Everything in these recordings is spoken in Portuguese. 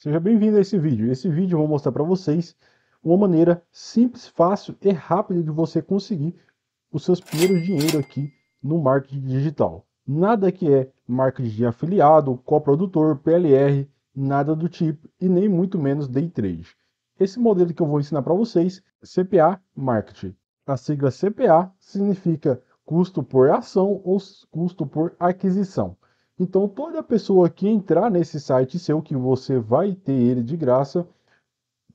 Seja bem-vindo a esse vídeo. Esse vídeo eu vou mostrar para vocês uma maneira simples, fácil e rápida de você conseguir os seus primeiros dinheiro aqui no marketing digital. Nada que é marketing de afiliado, coprodutor, PLR, nada do tipo e nem muito menos day trade. Esse modelo que eu vou ensinar para vocês, CPA Marketing. A sigla CPA significa custo por ação ou custo por aquisição. Então, toda pessoa que entrar nesse site seu, que você vai ter ele de graça,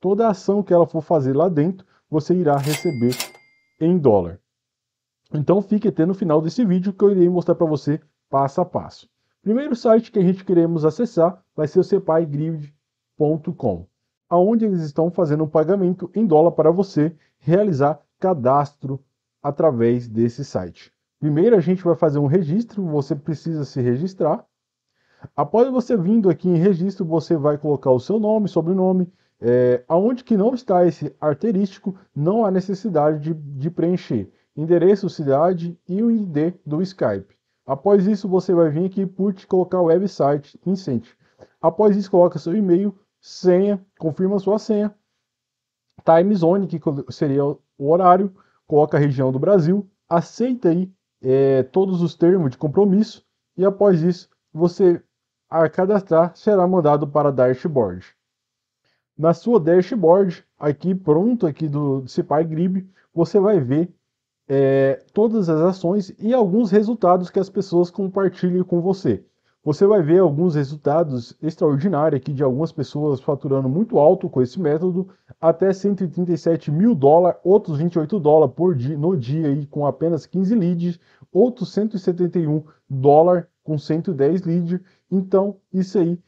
toda ação que ela for fazer lá dentro, você irá receber em dólar. Então, fique até no final desse vídeo que eu irei mostrar para você passo a passo. Primeiro site que a gente queremos acessar vai ser o sepaigrid.com, aonde eles estão fazendo um pagamento em dólar para você realizar cadastro através desse site. Primeiro a gente vai fazer um registro, você precisa se registrar. Após você vindo aqui em registro, você vai colocar o seu nome, sobrenome, é, aonde que não está esse arterístico, não há necessidade de, de preencher. Endereço, cidade e o ID do Skype. Após isso, você vai vir aqui e colocar o website Incente. Após isso, coloca seu e-mail, senha, confirma sua senha, time zone, que seria o horário, coloca a região do Brasil, aceita aí é, todos os termos de compromisso e após isso você a cadastrar será mandado para a dashboard. Na sua dashboard, aqui pronto aqui do Cipai Grib, você vai ver é, todas as ações e alguns resultados que as pessoas compartilham com você. Você vai ver alguns resultados extraordinários aqui de algumas pessoas faturando muito alto com esse método, até 137 mil dólares, outros 28 dólares por dia, no dia e com apenas 15 leads, outros 171 dólares com 110 leads. Então, isso aí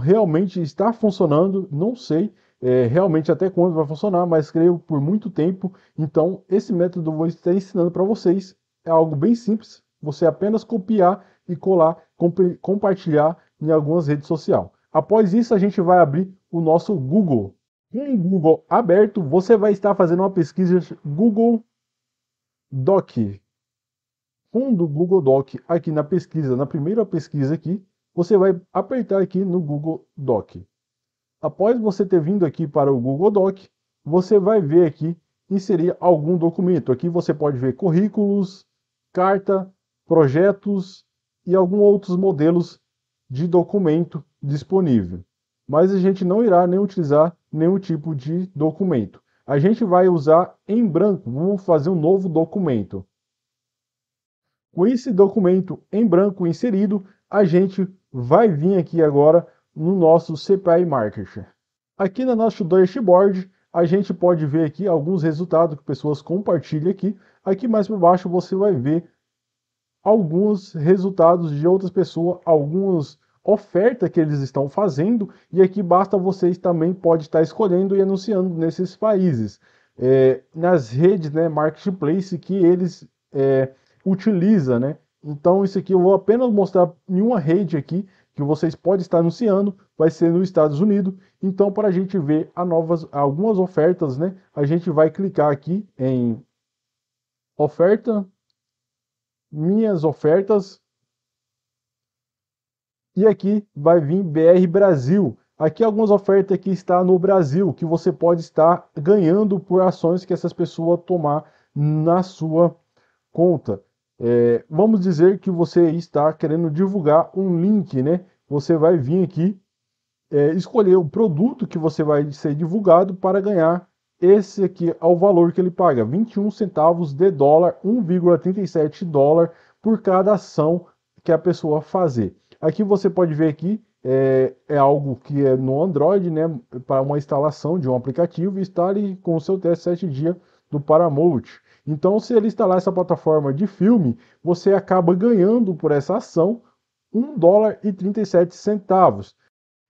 realmente está funcionando, não sei é, realmente até quando vai funcionar, mas creio por muito tempo. Então, esse método eu vou estar ensinando para vocês. É algo bem simples, você apenas copiar e colar, comp compartilhar em algumas redes sociais. Após isso, a gente vai abrir o nosso Google. Com o Google aberto, você vai estar fazendo uma pesquisa Google Doc. Com o Google Doc aqui na pesquisa, na primeira pesquisa aqui, você vai apertar aqui no Google Doc. Após você ter vindo aqui para o Google Doc, você vai ver aqui inserir algum documento. Aqui você pode ver currículos, carta, projetos, e alguns outros modelos de documento disponível. Mas a gente não irá nem utilizar nenhum tipo de documento. A gente vai usar em branco, vamos fazer um novo documento. Com esse documento em branco inserido, a gente vai vir aqui agora no nosso CPI Marketer. Aqui no nosso dashboard, a gente pode ver aqui alguns resultados que pessoas compartilham aqui. Aqui mais para baixo você vai ver alguns resultados de outras pessoas, algumas ofertas que eles estão fazendo e aqui basta vocês também pode estar escolhendo e anunciando nesses países é, nas redes né marketplace que eles é, utiliza né então isso aqui eu vou apenas mostrar em uma rede aqui que vocês podem estar anunciando vai ser nos Estados Unidos então para a gente ver a novas algumas ofertas né a gente vai clicar aqui em oferta minhas ofertas. E aqui vai vir BR Brasil. Aqui é algumas ofertas que está no Brasil, que você pode estar ganhando por ações que essas pessoas tomar na sua conta. É, vamos dizer que você está querendo divulgar um link, né? Você vai vir aqui, é, escolher o produto que você vai ser divulgado para ganhar esse aqui é o valor que ele paga, 21 centavos de dólar, 1,37 dólar por cada ação que a pessoa fazer. Aqui você pode ver aqui é, é, algo que é no Android, né, para uma instalação de um aplicativo e ali com o seu teste 7 dias do Paramount. Então, se ele instalar essa plataforma de filme, você acaba ganhando por essa ação 1 dólar e 37 centavos.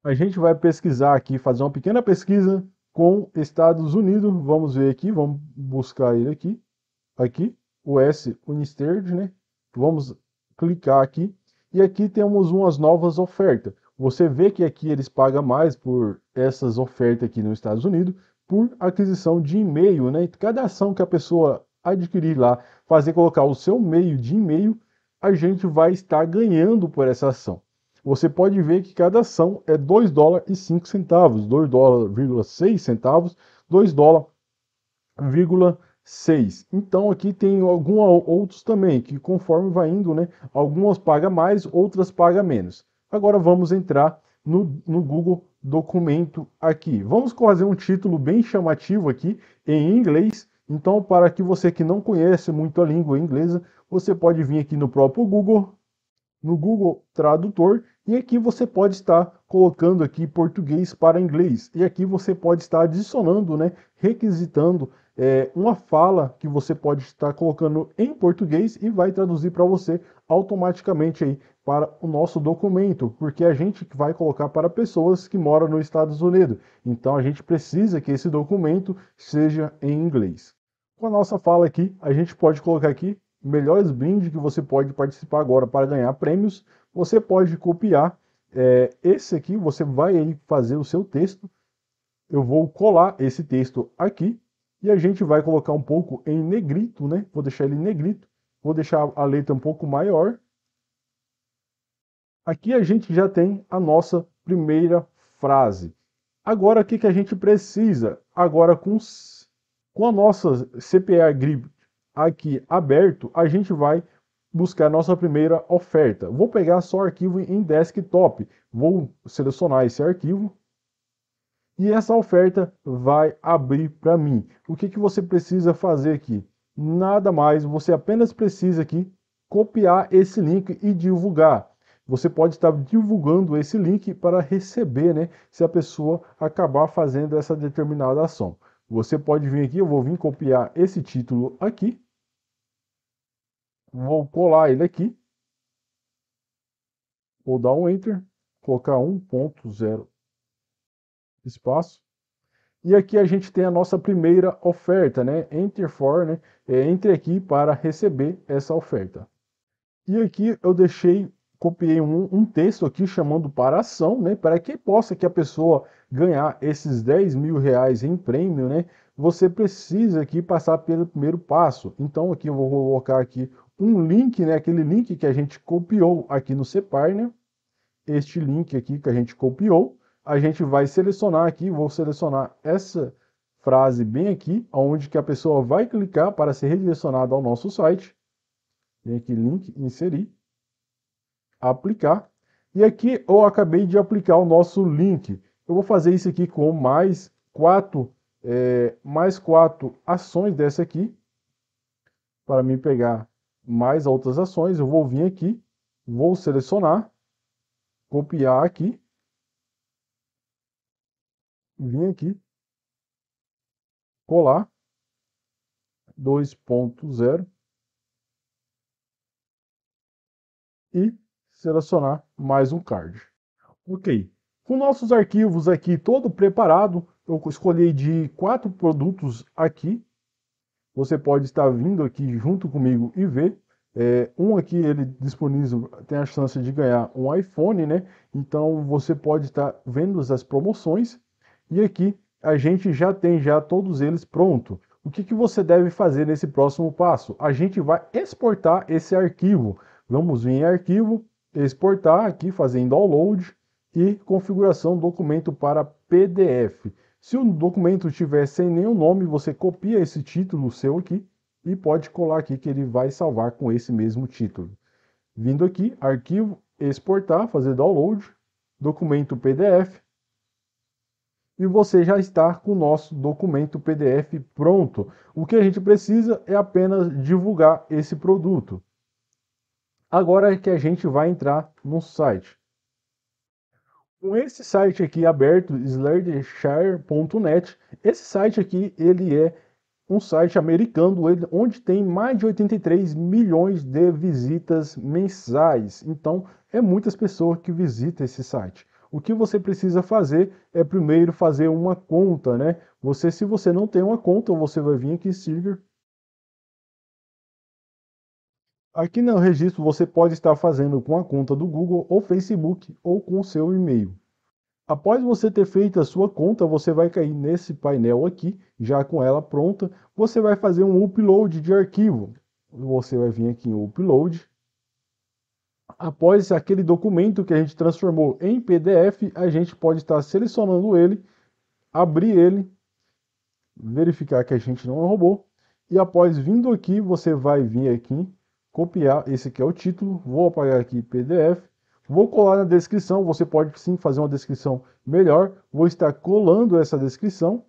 A gente vai pesquisar aqui, fazer uma pequena pesquisa com Estados Unidos. Vamos ver aqui, vamos buscar ele aqui. Aqui, o S Unistage, né? Vamos clicar aqui. E aqui temos umas novas ofertas. Você vê que aqui eles pagam mais por essas ofertas aqui nos Estados Unidos, por aquisição de e-mail, né? Cada ação que a pessoa adquirir lá, fazer colocar o seu meio de e-mail, a gente vai estar ganhando por essa ação você pode ver que cada ação é 2 dólares e 5 centavos, 2 dólares,6 centavos, 2 dólares,6. Então aqui tem alguns outros também, que conforme vai indo, né, algumas paga mais, outras paga menos. Agora vamos entrar no, no Google Documento aqui. Vamos fazer um título bem chamativo aqui em inglês. Então, para que você que não conhece muito a língua inglesa, você pode vir aqui no próprio Google no Google Tradutor e aqui você pode estar colocando aqui português para inglês e aqui você pode estar adicionando, né, requisitando é, uma fala que você pode estar colocando em português e vai traduzir para você automaticamente aí para o nosso documento, porque é a gente vai colocar para pessoas que moram nos Estados Unidos. Então a gente precisa que esse documento seja em inglês. Com a nossa fala aqui, a gente pode colocar aqui melhores brindes que você pode participar agora para ganhar prêmios, você pode copiar é, esse aqui, você vai fazer o seu texto, eu vou colar esse texto aqui, e a gente vai colocar um pouco em negrito, né? Vou deixar ele negrito, vou deixar a letra um pouco maior. Aqui a gente já tem a nossa primeira frase. Agora, o que, que a gente precisa? Agora, com, com a nossa CPA GRIP aqui aberto, a gente vai buscar nossa primeira oferta. Vou pegar só arquivo em desktop, vou selecionar esse arquivo e essa oferta vai abrir para mim. O que, que você precisa fazer aqui? Nada mais, você apenas precisa aqui copiar esse link e divulgar. Você pode estar divulgando esse link para receber, né, se a pessoa acabar fazendo essa determinada ação. Você pode vir aqui, eu vou vir copiar esse título aqui. Vou colar ele aqui. Vou dar um Enter, colocar 1.0 espaço. E aqui a gente tem a nossa primeira oferta, né? Enter for, né? É, entre aqui para receber essa oferta. E aqui eu deixei, copiei um, um texto aqui chamando para ação, né? Para que possa que a pessoa ganhar esses 10 mil reais em prêmio, né? Você precisa aqui passar pelo primeiro passo. Então aqui eu vou colocar aqui um link, né? Aquele link que a gente copiou aqui no Separ, né? Este link aqui que a gente copiou, a gente vai selecionar aqui, vou selecionar essa frase bem aqui, onde que a pessoa vai clicar para ser redirecionada ao nosso site. Vem aqui, link, inserir, aplicar. E aqui eu acabei de aplicar o nosso link. Eu vou fazer isso aqui com mais quatro, é, mais quatro ações dessa aqui. Para me pegar mais outras ações, eu vou vir aqui, vou selecionar, copiar aqui. Vim aqui, colar 2.0 e selecionar mais um card. Ok, com nossos arquivos aqui todo preparado, eu escolhi de quatro produtos aqui. Você pode estar vindo aqui junto comigo e ver. É, um aqui ele disponível tem a chance de ganhar um iPhone, né? Então você pode estar vendo as promoções e aqui a gente já tem já todos eles pronto. O que, que você deve fazer nesse próximo passo? A gente vai exportar esse arquivo. Vamos vir em arquivo, exportar aqui, fazer em download e configuração documento para PDF. Se o documento tiver sem nenhum nome, você copia esse título seu aqui e pode colar aqui que ele vai salvar com esse mesmo título. Vindo aqui, arquivo, exportar, fazer download, documento PDF. E você já está com o nosso documento PDF pronto. O que a gente precisa é apenas divulgar esse produto. Agora é que a gente vai entrar no site com esse site aqui aberto, slurdyshire.net, esse site aqui ele é um site americano onde tem mais de 83 milhões de visitas mensais. Então, é muitas pessoas que visitam esse site. O que você precisa fazer é primeiro fazer uma conta, né? Você, se você não tem uma conta, você vai vir aqui em Silver Aqui no registro você pode estar fazendo com a conta do Google ou Facebook ou com seu e-mail. Após você ter feito a sua conta, você vai cair nesse painel aqui, já com ela pronta. Você vai fazer um upload de arquivo. Você vai vir aqui em upload. Após aquele documento que a gente transformou em PDF, a gente pode estar selecionando ele, abrir ele, verificar que a gente não roubou. E após vindo aqui, você vai vir aqui copiar, esse que é o título, vou apagar aqui PDF, vou colar na descrição, você pode sim fazer uma descrição melhor, vou estar colando essa descrição.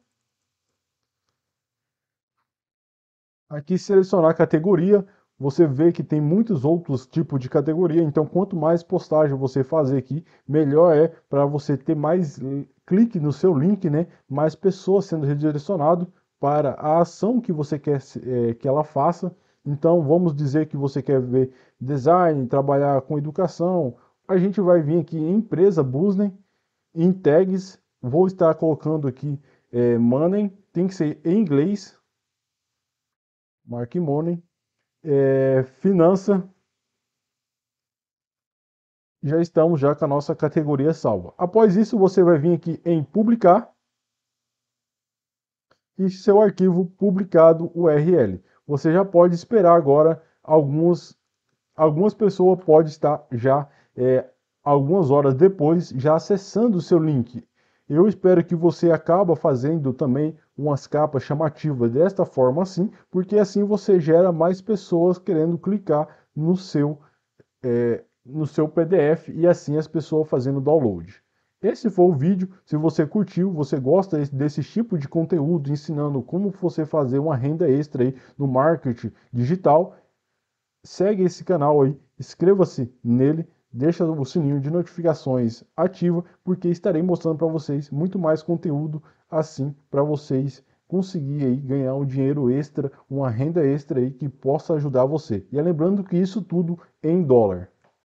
Aqui selecionar a categoria, você vê que tem muitos outros tipos de categoria, então quanto mais postagem você fazer aqui, melhor é para você ter mais clique no seu link, né? mais pessoas sendo redirecionado para a ação que você quer é, que ela faça, então, vamos dizer que você quer ver design, trabalhar com educação, a gente vai vir aqui em empresa, Busney, em tags, vou estar colocando aqui é, money, tem que ser em inglês, mark money, é, finança, já estamos já com a nossa categoria salva. Após isso, você vai vir aqui em publicar e seu arquivo publicado URL você já pode esperar agora alguns, algumas pessoas pode estar já é, algumas horas depois já acessando o seu link. Eu espero que você acaba fazendo também umas capas chamativas desta forma assim, porque assim você gera mais pessoas querendo clicar no seu, é, no seu PDF e assim as pessoas fazendo download. Esse foi o vídeo. Se você curtiu, você gosta desse tipo de conteúdo ensinando como você fazer uma renda extra aí no marketing digital, segue esse canal aí, inscreva-se nele, deixa o sininho de notificações ativo, porque estarei mostrando para vocês muito mais conteúdo assim para vocês conseguir aí ganhar um dinheiro extra, uma renda extra aí que possa ajudar você. E é lembrando que isso tudo é em dólar.